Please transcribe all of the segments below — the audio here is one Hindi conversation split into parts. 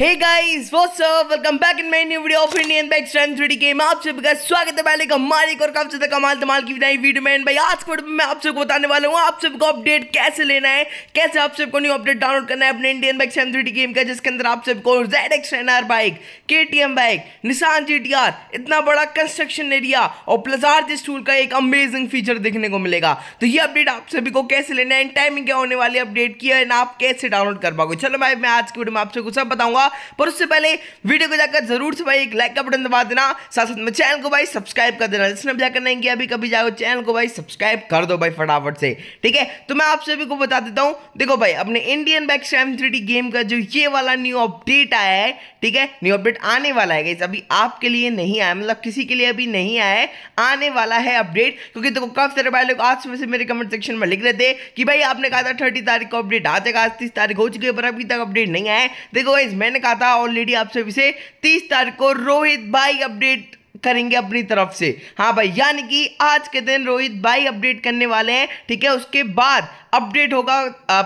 hey guys what's up welcome back in my new video of Indian bike strength three game आप सभी का स्वागत है पहले का मालिक और कब से कमाल धमाल की नई वीडियो में भाई आज को मैं आप सबको बताने वाला हूं आप सबको अपडेट कैसे लेना है कैसे आप सबको न्यू अपडेट डाउनलोड करना है अपने Indian bike strength three game का जिसके अंदर आप सबको Z X bike KTM bike Nissan GTR इतना बड़ा कंस्ट्रक्शन एरिया और प्लजार जिस टूल का एक अमेजिंग फीचर देखने को मिलेगा तो ये अपडेट आप सभी को कैसे लेना है टाइमिंग क्या होने वाली अपडेट की है आप कैसे डाउनलोड कर पाओगे चलो भाई मैं आज के वीडियो में आप सबको सब बताऊंगा होगा पर उससे पहले वीडियो को जाकर जरूर से भाई एक लाइक का बटन दबा देना साथ साथ में चैनल को भाई सब्सक्राइब कर देना जिसने जाकर नहीं किया अभी कभी जाओ चैनल को भाई सब्सक्राइब कर दो भाई फटाफट से ठीक है तो मैं आप सभी को बता देता हूँ देखो भाई अपने इंडियन बैक स्टैम थ्री गेम का जो ये वाला न्यू अपडेट आया है ठीक है न्यू अपडेट आने वाला है अभी आपके लिए नहीं आया मतलब किसी के लिए अभी नहीं आया है आने वाला है अपडेट क्योंकि देखो काफी सारे भाई लोग आज सुबह से मेरे कमेंट सेक्शन में लिख रहे थे कि भाई आपने कहा था थर्टी तारीख को अपडेट आ जाएगा आज तीस तारीख हो चुकी है पर अभी तक अपडेट नहीं आया देखो भाई मैंने मैंने कहा था ऑलरेडी आप सभी से तीस तारीख को रोहित भाई अपडेट करेंगे अपनी तरफ से हाँ भाई यानी कि आज के दिन रोहित भाई अपडेट करने वाले हैं ठीक है उसके बाद अपडेट होगा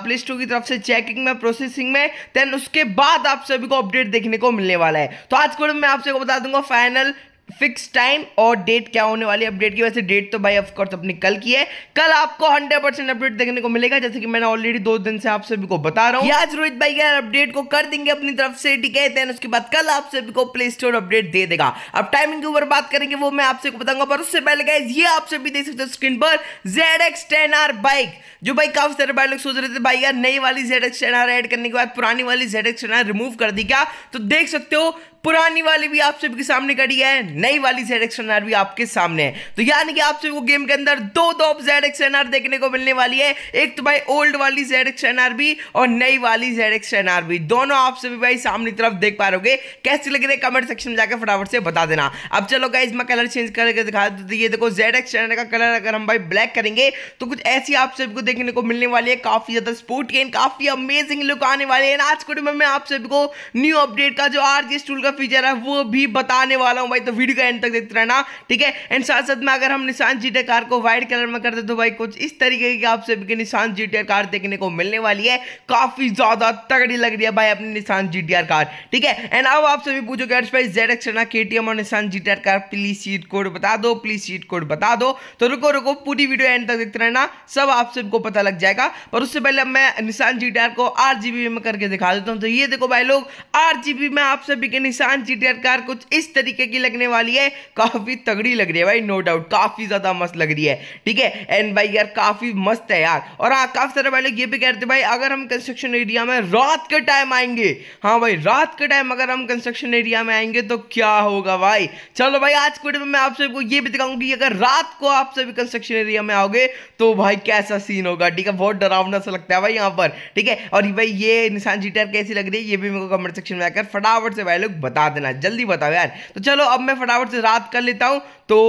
प्ले स्टोर की तरफ से चेकिंग में प्रोसेसिंग में देन उसके बाद आप सभी को अपडेट देखने को मिलने वाला है तो आज को मैं आप सभी को बता दूंगा फाइनल फिक्स टाइम और डेट क्या होने वाली अपडेट की वैसे डेट तो भाई ऑफकोर्स अपनी कल की है कल आपको हंड्रेड परसेंट अपडेट देखने को मिलेगा जैसे कि मैंने ऑलरेडी दो दिन से आप सभी को बता रहा हूँ आज रोहित भाई यार अपडेट को कर देंगे अपनी तरफ से ठीक है देन उसके बाद कल आप सभी को प्ले स्टोर अपडेट दे देगा अब टाइमिंग के ऊपर बात करेंगे वो मैं आपसे बताऊंगा पर उससे पहले गाइज ये आप सभी देख सकते हो स्क्रीन पर Z X ten R bike जो भाई काफी सारे भाई लोग सोच रहे थे भाई यार नई वाली Z X ten R add करने के बाद पुरानी वाली Z X ten R remove कर दी क्या तो देख सकते हो पुरानी वाली भी आप सभी के सामने खड़ी है नई वाली जेड आर भी आपके सामने है तो यानी कि आप सभी को गेम के अंदर दो दो जेड आर देखने को मिलने वाली है एक तो भाई ओल्ड वाली जेड आर भी और नई वाली जेड आर भी दोनों आप सभी भाई सामने तरफ देख पा रहे कैसे लग रहे कमेंट सेक्शन में जाकर फटाफट से बता देना अब चलो गाइज मैं कलर चेंज करके दिखा देते ये देखो जेड एक्सएनआर का कलर अगर हम भाई ब्लैक करेंगे तो कुछ ऐसी आप सभी को देखने को मिलने वाली है काफी ज्यादा स्पोर्ट गेन काफी अमेजिंग लुक आने वाले हैं आज को में आप सभी को न्यू अपडेट का जो आर जी स्टूल का फीचर है वो भी बताने वाला हूँ भाई तो वीडियो का एंड तक देखते रहना ठीक है एंड साथ साथ में अगर हम निशान जीटे कार को व्हाइट कलर में कर दे तो भाई कुछ इस तरीके की आप सभी की निशान जीटे कार देखने को मिलने वाली है काफी ज्यादा तगड़ी लग रही है भाई अपनी निशान जी कार ठीक है एंड अब आप सभी पूछोगे हर्ष भाई जेड एक्सना के और Nissan G car please cheat code बता दो प्लीज सीट कोड बता दो तो रुको रुको पूरी वीडियो एंड तक देखते रहना सब आप सबको पता लग जाएगा पर उससे पहले मैं निशान जी को आर में करके दिखा देता हूँ तो ये देखो भाई लोग आर में आप सभी के निशान निशान जीटीआर कार कुछ इस तरीके की लगने वाली है काफ़ी तगड़ी लग रही है भाई नो डाउट काफ़ी ज़्यादा मस्त लग रही है ठीक है एंड भाई यार काफ़ी मस्त है यार और हाँ काफ़ी सारे भाई लोग ये भी कह रहे थे भाई अगर हम कंस्ट्रक्शन एरिया में रात के टाइम आएंगे हाँ भाई रात के टाइम अगर हम कंस्ट्रक्शन एरिया में आएंगे तो क्या होगा भाई चलो भाई आज के में आप सभी को ये भी दिखाऊंगी अगर रात को आप सभी कंस्ट्रक्शन एरिया में आओगे तो भाई कैसा सीन होगा ठीक है बहुत डरावना सा लगता है भाई यहाँ पर ठीक है और भाई ये निशान जीटर कैसी लग रही है ये भी मेरे को कमेंट सेक्शन में आकर फटाफट से भाई लोग बता देना जल्दी बताओ यार तो चलो अब मैं फटाफट से रात कर लेता हूँ तो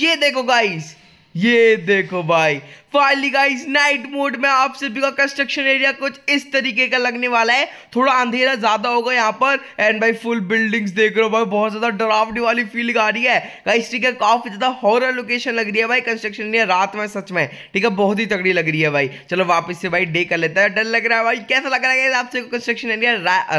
ये देखो गाइस ये देखो भाई फाइनली गाइस नाइट मोड में आप सभी का कंस्ट्रक्शन एरिया कुछ इस तरीके का लगने वाला है थोड़ा अंधेरा ज्यादा होगा यहाँ पर एंड भाई फुल बिल्डिंग्स देख रहे हो भाई बहुत ज्यादा डरावनी वाली फीलिंग आ रही है गाइस ठीक है काफी ज्यादा हॉरर लोकेशन लग रही है भाई कंस्ट्रक्शन एरिया रात में सच में ठीक है बहुत ही तगड़ी लग रही है भाई चलो वापस से भाई डे कर लेता है डर लग रहा है भाई कैसा लग रहा है आपसे कंस्ट्रक्शन एरिया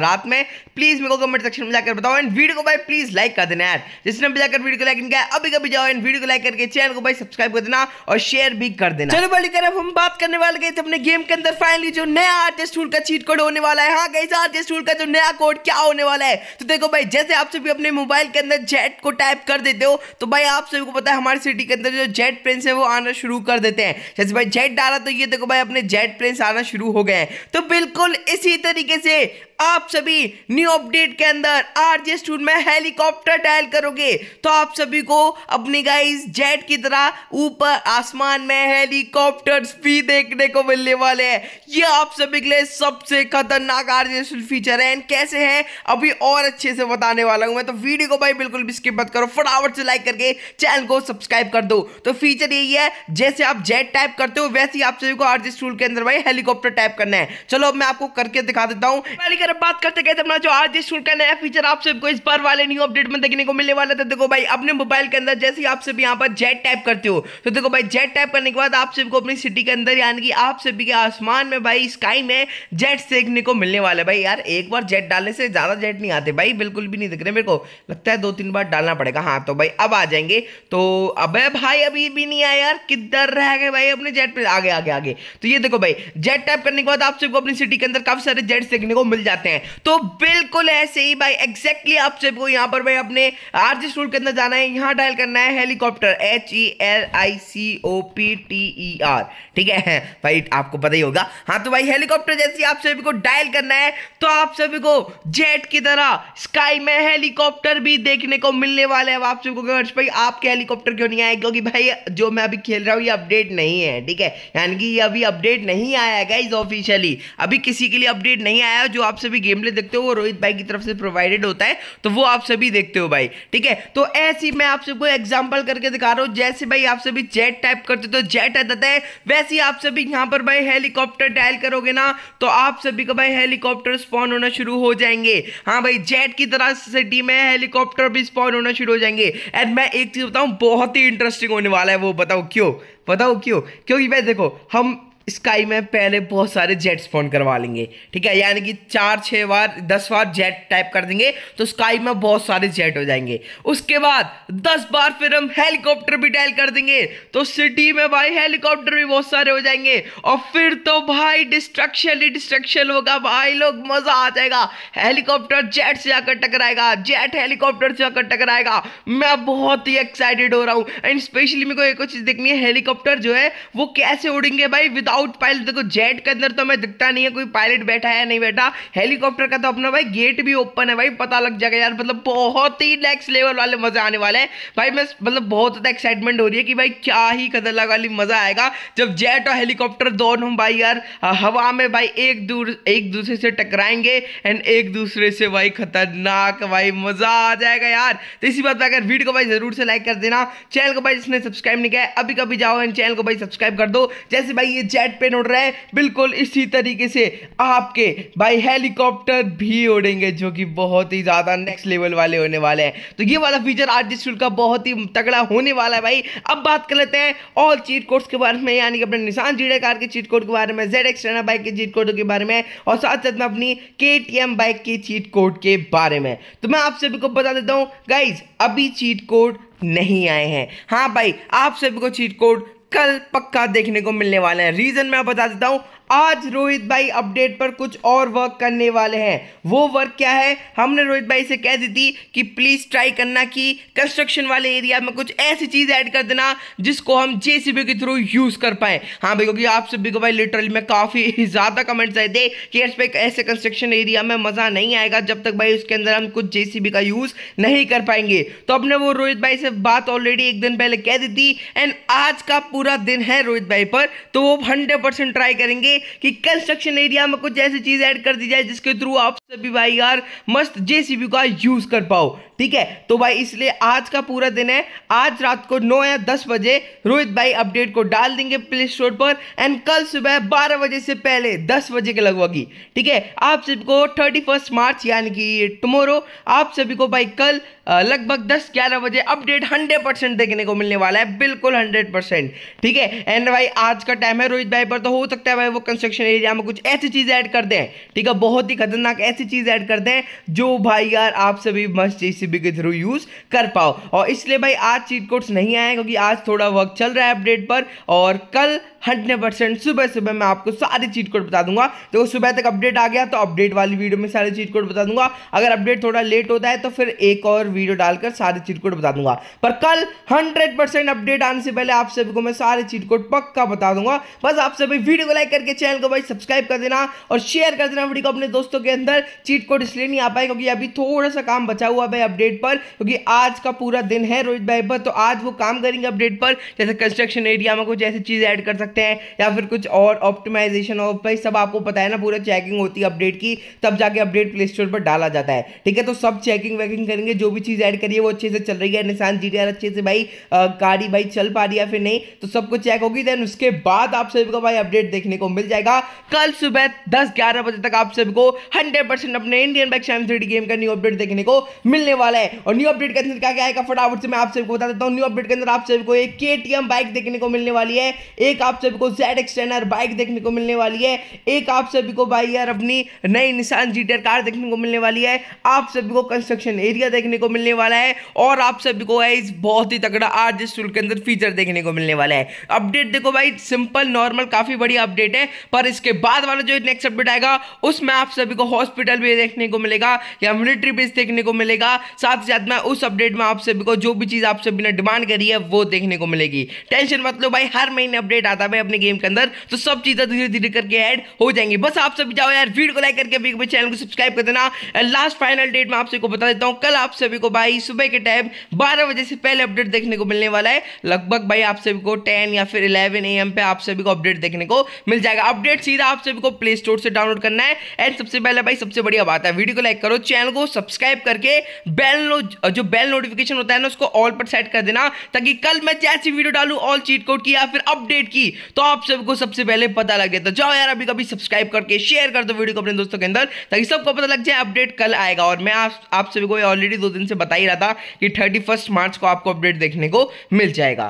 रात में प्लीज मेरे को कमेंट सेक्शन में जाकर बताओ एंड वीडियो को भाई प्लीज लाइक कर देना यार जिसने भी जाकर वीडियो को लाइक किया अभी कभी जाओ एंड वीडियो को लाइक करके चैनल को भाई सब्सक्राइब कर देना और शेयर भी कर देना हेलो वाली तरफ हम बात करने वाले गए थे अपने गेम के अंदर फाइनली जो नया आर्टिस्ट टूल का चीट कोड होने वाला है हाँ गई आर्टिस्ट टूल का जो नया कोड क्या होने वाला है तो देखो भाई जैसे आप सभी अपने मोबाइल के अंदर जेट को टाइप कर देते हो तो भाई आप सभी को पता है हमारी सिटी के अंदर जो जेट प्रिंस है वो आना शुरू कर देते हैं जैसे भाई जेट डाला तो ये देखो भाई अपने जेट प्रिंस आना शुरू हो गए हैं तो बिल्कुल इसी तरीके से आप सभी न्यू अपडेट के अंदर आरजे स्टूड में हेलीकॉप्टर डायल करोगे तो आप सभी को अपनी गाइस जेट की तरह ऊपर आसमान में हेलीकॉप्टर्स भी देखने को मिलने वाले हैं ये आप सभी के लिए सबसे खतरनाक आरजे स्टूड फीचर है एंड कैसे है अभी और अच्छे से बताने वाला हूँ मैं तो वीडियो को भाई बिल्कुल भी स्किप मत करो फटाफट से लाइक करके चैनल को सब्सक्राइब कर दो तो फीचर यही है जैसे आप जेट टाइप करते हो वैसे ही आप सभी को आरजे स्टूल के अंदर भाई हेलीकॉप्टर टाइप करना है चलो अब मैं आपको करके दिखा देता हूँ अगर हम बात करते गए तो अपना जो आज इस का नया फीचर आप सबको इस बार वाले न्यू अपडेट में देखने को मिलने वाला था तो देखो भाई अपने मोबाइल के अंदर जैसे ही आप सभी यहाँ पर जेट टाइप करते हो तो देखो भाई जेट टाइप करने के बाद आप सबको अपनी सिटी के अंदर यानी कि आप सभी के आसमान में भाई स्काई में जेट देखने को मिलने वाला है भाई यार एक बार जेट डालने से ज़्यादा जेट नहीं आते भाई बिल्कुल भी नहीं दिख रहे मेरे को लगता है दो तीन बार डालना पड़ेगा हाँ तो भाई अब आ जाएंगे तो अब भाई अभी भी नहीं आया यार किधर रह गए भाई अपने जेट पर आगे आगे आगे तो ये देखो भाई जेट टाइप करने के बाद आप सबको अपनी सिटी के अंदर काफ़ी सारे जेट देखने को मिल जाते जाते हैं तो बिल्कुल ऐसे ही भाई एग्जैक्टली आप सबको यहां पर भाई अपने आर जी स्टूड के अंदर जाना है यहां डायल करना है helicopter H E L I C O P T E R ठीक है भाई आपको पता ही होगा हाँ तो भाई हेलीकॉप्टर जैसे आप सभी को डायल करना है तो आप सभी को जेट की तरह स्काई में हेलीकॉप्टर भी देखने को मिलने वाले हैं आप सभी को हर्ष भाई आपके हेलीकॉप्टर क्यों नहीं आए क्योंकि भाई जो मैं अभी खेल रहा हूँ ये अपडेट नहीं है ठीक है यानी कि ये अभी अपडेट नहीं आया है गाइज ऑफिशियली अभी किसी के लिए अपडेट नहीं आया जो आप सभी गेम प्ले देखते हो वो रोहित भाई की तरफ से प्रोवाइडेड होता है तो वो आप सभी देखते हो भाई ठीक है तो ऐसी मैं आप सबको एग्जाम्पल करके दिखा रहा हूँ जैसे भाई आप सभी जेट टाइप करते तो जेट आता है वैसे ही आप सभी यहाँ पर भाई हेलीकॉप्टर डायल करोगे ना तो आप सभी का भाई हेलीकॉप्टर स्पॉन होना शुरू हो जाएंगे हाँ भाई जेट की तरह सिटी में हेलीकॉप्टर भी स्पॉन होना शुरू हो जाएंगे एंड मैं एक चीज बताऊँ बहुत ही इंटरेस्टिंग होने वाला है वो बताओ क्यों बताओ क्यों क्योंकि भाई देखो हम स्काई में पहले बहुत सारे जेट स्पॉन करवा लेंगे ठीक है यानी कि चार छः बार दस बार जेट टाइप कर देंगे तो स्काई में बहुत सारे जेट हो जाएंगे उसके बाद दस बार फिर हम हेलीकॉप्टर भी डायल कर देंगे तो सिटी में भाई हेलीकॉप्टर भी बहुत सारे हो जाएंगे और फिर तो भाई डिस्ट्रक्शन ही डिस्ट्रक्शन होगा भाई लोग मज़ा आ जाएगा हेलीकॉप्टर जेट से जाकर टकराएगा जेट हेलीकॉप्टर से जाकर टकराएगा मैं बहुत ही एक्साइटेड हो रहा हूँ एंड स्पेशली मेरे को एक चीज़ देखनी है हेलीकॉप्टर जो है वो कैसे उड़ेंगे भाई विदाउट विदाउट पायलट देखो जेट के अंदर तो हमें दिखता नहीं है कोई पायलट बैठा है नहीं बैठा हेलीकॉप्टर का तो अपना भाई गेट भी ओपन है भाई पता लग जाएगा यार मतलब बहुत ही नेक्स्ट लेवल वाले मजा आने वाले हैं भाई मैं मतलब बहुत ज़्यादा एक्साइटमेंट हो रही है कि भाई क्या ही खतरनाक वाली मजा आएगा जब जेट और हेलीकॉप्टर दोनों भाई यार हवा में भाई एक दूर एक दूसरे से टकराएंगे एंड एक दूसरे से भाई खतरनाक भाई मजा आ जाएगा यार तो इसी बात अगर वीडियो को भाई जरूर से लाइक कर देना चैनल को भाई जिसने सब्सक्राइब नहीं किया अभी कभी जाओ एंड चैनल को भाई सब्सक्राइब कर दो जैसे भाई ये जेट जेट पेन उड़ रहा है बिल्कुल इसी तरीके से आपके भाई हेलीकॉप्टर भी उड़ेंगे जो कि बहुत ही ज़्यादा नेक्स्ट लेवल वाले होने वाले हैं तो ये वाला फीचर आज इस का बहुत ही तगड़ा होने वाला है भाई अब बात कर लेते हैं ऑल चीट कोड्स के बारे में यानी कि अपने निशान जीडे कार के चीट कोड के बारे में जेड एक्सटेना बाइक के चीट कोड के बारे में और साथ साथ में अपनी के बाइक की चीट कोड के बारे में तो मैं आप सभी को बता देता हूँ गाइज अभी चीट कोड नहीं आए हैं हाँ भाई आप सभी को चीट कोड कल पक्का देखने को मिलने वाले हैं रीज़न मैं बता देता हूं आज रोहित भाई अपडेट पर कुछ और वर्क करने वाले हैं वो वर्क क्या है हमने रोहित भाई से कह दी थी कि प्लीज़ ट्राई करना कि कंस्ट्रक्शन वाले एरिया में कुछ ऐसी चीज़ ऐड कर देना जिसको हम जेसीबी के थ्रू यूज़ कर पाए हाँ भाई क्योंकि आप सभी को भाई लिटरली में काफ़ी ज़्यादा कमेंट्स आए थे कि इस पर ऐसे कंस्ट्रक्शन एरिया में मज़ा नहीं आएगा जब तक भाई उसके अंदर हम कुछ जेसीबी का यूज़ नहीं कर पाएंगे तो अपने वो रोहित भाई से बात ऑलरेडी एक दिन पहले कह दी थी एंड आज का पूरा पूरा दिन है रोहित भाई पर तो वो हंड्रेड परसेंट ट्राई करेंगे कि कंस्ट्रक्शन एरिया में कुछ ऐसी चीज़ ऐड कर दी जाए जिसके थ्रू आप सभी भाई यार मस्त जेसीबी का यूज कर पाओ ठीक है तो भाई इसलिए आज का पूरा दिन है आज रात को नौ या दस बजे रोहित भाई अपडेट को डाल देंगे प्ले स्टोर पर एंड कल सुबह बारह बजे से पहले दस बजे के लगभग ही ठीक है आप सबको थर्टी फर्स्ट मार्च यानी कि टुमोरो आप सभी को भाई कल लगभग दस ग्यारह बजे अपडेट हंड्रेड परसेंट देखने को मिलने वाला है बिल्कुल हंड्रेड परसेंट ठीक है एंड भाई आज का टाइम है रोहित भाई पर तो हो सकता है भाई वो कंस्ट्रक्शन एरिया में कुछ ऐसी चीज ऐड कर दें ठीक है बहुत ही खतरनाक ऐसी चीज़ ऐड करते हैं जो भाई यार आप सभी मस्ट जेसीबी के थ्रू यूज़ कर पाओ और इसलिए भाई आज चीट कोड्स नहीं आए क्योंकि आज थोड़ा वर्क चल रहा है अपडेट पर और कल हंड्रेड परसेंट सुबह सुबह मैं आपको सारे चीट कोड बता दूंगा तो सुबह तक अपडेट आ गया तो अपडेट वाली वीडियो में सारे चीट कोड बता दूंगा अगर अपडेट थोड़ा लेट होता है तो फिर एक और वीडियो डालकर सारे चीट कोड बता दूंगा पर कल हंड्रेड परसेंट अपडेट आने से पहले आप सभी को मैं सारे चीट कोड पक्का बता दूंगा बस आप सभी वीडियो को लाइक करके चैनल को भाई सब्सक्राइब कर देना और शेयर कर देना वीडियो को अपने दोस्तों के अंदर चीट कोड इसलिए नहीं आ पाए क्योंकि अभी थोड़ा सा काम बचा हुआ भाई अपडेट पर क्योंकि आज का पूरा दिन है रोहित भाई पर तो आज वो काम करेंगे अपडेट पर जैसे कंस्ट्रक्शन एरिया में कुछ ऐसी चीज ऐड कर सकते हैं या फिर कुछ और ऑप्टिमाइजेशन और भाई सब आपको पता है ना पूरा चेकिंग होती है अपडेट की तब जाके अपडेट प्ले स्टोर पर डाला जाता है ठीक है तो सब चेकिंग वैकिंग करेंगे जो भी चीज़ ऐड करिए वो अच्छे से चल रही है निशान जी अच्छे से भाई गाड़ी भाई चल पा रही है फिर नहीं तो सब कुछ चेक होगी देन उसके बाद आप सभी को भाई अपडेट देखने को मिल जाएगा कल सुबह दस ग्यारह बजे तक आप सभी को हंड्रेड परसेंट अपने इंडियन बैक शैम थ्री गेम का न्यू अपडेट देखने को मिलने वाला है और न्यू अपडेट के अंदर क्या क्या आएगा फटाफट से मैं आप सबको बता देता हूँ न्यू अपडेट के अंदर आप सबको एक के बाइक देखने को मिलने वाली है एक आप सभी को जेड एक्सटेनर बाइक देखने को मिलने वाली है एक आप सभी को बाई यार अपनी नई निशान जी कार देखने को मिलने वाली है आप सभी को कंस्ट्रक्शन एरिया देखने को मिलने वाला है और आप सभी को इस बहुत ही तगड़ा आर जिस टूल के अंदर फीचर देखने को मिलने वाला है अपडेट देखो भाई सिंपल नॉर्मल काफी बड़ी अपडेट है पर इसके बाद वाला जो नेक्स्ट अपडेट आएगा उसमें आप सभी को हॉस्पिटल हॉस्पिटल भी देखने को मिलेगा या मिलिट्री बेस देखने को मिलेगा साथ ही साथ में उस अपडेट में आप सभी को जो भी चीज़ आप सभी ने डिमांड करी है वो देखने को मिलेगी टेंशन मत लो भाई हर महीने अपडेट आता है अपने गेम के अंदर तो सब चीज़ें धीरे धीरे करके ऐड हो जाएंगी बस आप सभी जाओ यार वीडियो को लाइक करके अभी चैनल को सब्सक्राइब कर देना लास्ट फाइनल डेट में आप सभी को बता देता हूँ कल आप सभी को भाई सुबह के टाइम बारह बजे से पहले अपडेट देखने को मिलने वाला है लगभग भाई आप सभी को टेन या फिर इलेवन ए पे आप सभी को अपडेट देखने को मिल जाएगा अपडेट सीधा आप सभी को प्ले स्टोर से डाउनलोड करना है एंड सबसे पहले भाई सबसे सबसे बढ़िया बात है वीडियो को लाइक करो चैनल को सब्सक्राइब करके बेल जो बेल नोटिफिकेशन होता है ना उसको ऑल पर सेट कर देना ताकि कल मैं जैसी वीडियो डालू ऑल चीट कोड की या फिर अपडेट की तो आप सबको सबसे पहले पता लगे तो जाओ यार अभी कभी सब्सक्राइब करके शेयर कर दो वीडियो को अपने दोस्तों के अंदर ताकि सबको पता लग जाए अपडेट कल आएगा और मैं आप, सभी को ऑलरेडी दो दिन से बता ही रहा था कि थर्टी मार्च को आपको अपडेट देखने को मिल जाएगा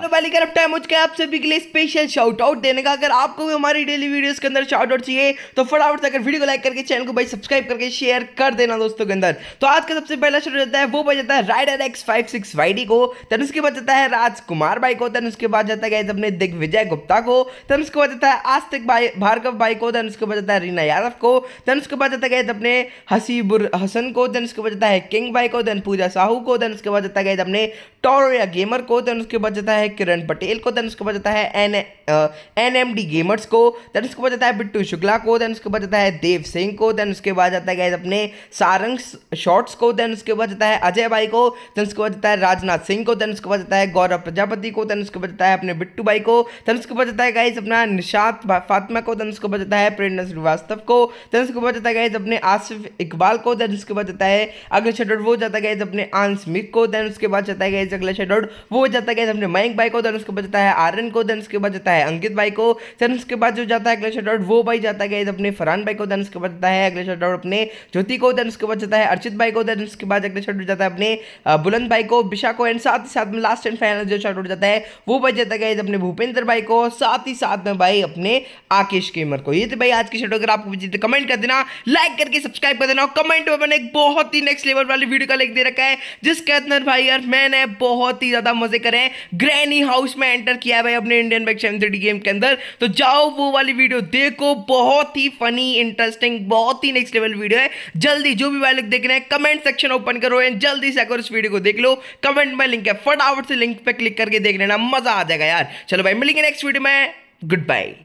टाइम तो आप सभी के लिए स्पेशल शॉर्ट आउट देने का अगर आपको भी हमारी डेली वीडियोस के अंदर शॉर्ट आउट चाहिए तो फटाफट से अगर वीडियो को लाइक करके चैनल को भाई सब्सक्राइब कर करके शेयर कर देना दोस्तों के अंदर तो आज का सबसे पहला शूट जाता है वो बच जाता है rider X five six Y D को देन उसके बाद जाता है राजकुमार भाई को देन उसके बाद जाता है अपने दिग्विजय गुप्ता को देन उसके बाद जाता है आस्तिक भाई भार्गव भाई को देन उसके बाद जाता है रीना यादव को देन उसके बाद जाता है अपने हसीबुर हसन को देन उसके बाद जाता है किंग भाई को देन पूजा साहू को देन उसके बाद जाता है अपने टोरिया गेमर को देन उसके बाद जाता है किरण पटेल को देन उसके बाद जाता है N N M D gamers को देन उसके बाद जाता है बिट्टू शुक्ला को देन उसके बाद जाता है देव सिंह को देन उसके बाद जाता है अपने सारंग शॉर्ट्स को देन उसके बाद जाता है अजय भाई को देन उसके बाद जाता है राजनाथ सिंह को देन उसके बाद जाता है गौरव प्रजापति को देन उसके बाद जाता है अपने बिट्टू भाई को देन उसके बाद जाता है गाइज अपना निशात फातिमा को देन उसके बाद जाता है प्रेरणा श्रीवास्तव को देन उसके बाद जाता है गाइज अपने आसिफ इकबाल को देन उसके बाद जाता है अगला शेड्यूल वो जाता है गाइज अपने आंस मिक को देन उसके बाद जाता है गाइज अगला शेड्यूल वो जाता है गाइज अपने मयंक भाई को देन उसके बाद जाता है आर्यन को देन उसके बाद जाता है है अंकित भाई को दैन उसके बाद जो जाता है अगला शॉट वो भाई जाता है अपने फरहान भाई को दैन उसके बाद जाता है अगला शॉट अपने ज्योति को दैन उसके बाद जाता है अर्चित भाई को दैन उसके बाद अगला शॉट जाता है अपने बुलंद भाई को विशा को एंड साथ ही साथ में लास्ट एंड फाइनल जो शॉर्ट जाता है वो भाई जाता है अपने भूपेंद्र भाई को साथ ही साथ में भाई अपने आकेश केमर को ये तो भाई आज की शॉट अगर आपको कमेंट तो कर देना लाइक करके सब्सक्राइब कर देना कमेंट में मैंने एक बहुत ही नेक्स्ट लेवल वाली वीडियो का लिख दे रखा है जिसके अंदर भाई यार मैंने बहुत ही ज़्यादा मजे करे ग्रैनी हाउस में एंटर किया है भाई अपने इंडियन बैंक सिटी गेम के अंदर तो जाओ वो वाली वीडियो देखो बहुत ही फनी इंटरेस्टिंग बहुत ही नेक्स्ट लेवल वीडियो है जल्दी जो भी वाले देख रहे हैं कमेंट सेक्शन ओपन करो एंड जल्दी से अगर उस वीडियो को देख लो कमेंट में लिंक है फटाफट से लिंक पे क्लिक करके देख लेना मजा आ जाएगा यार चलो भाई मिलेंगे नेक्स्ट वीडियो में गुड बाय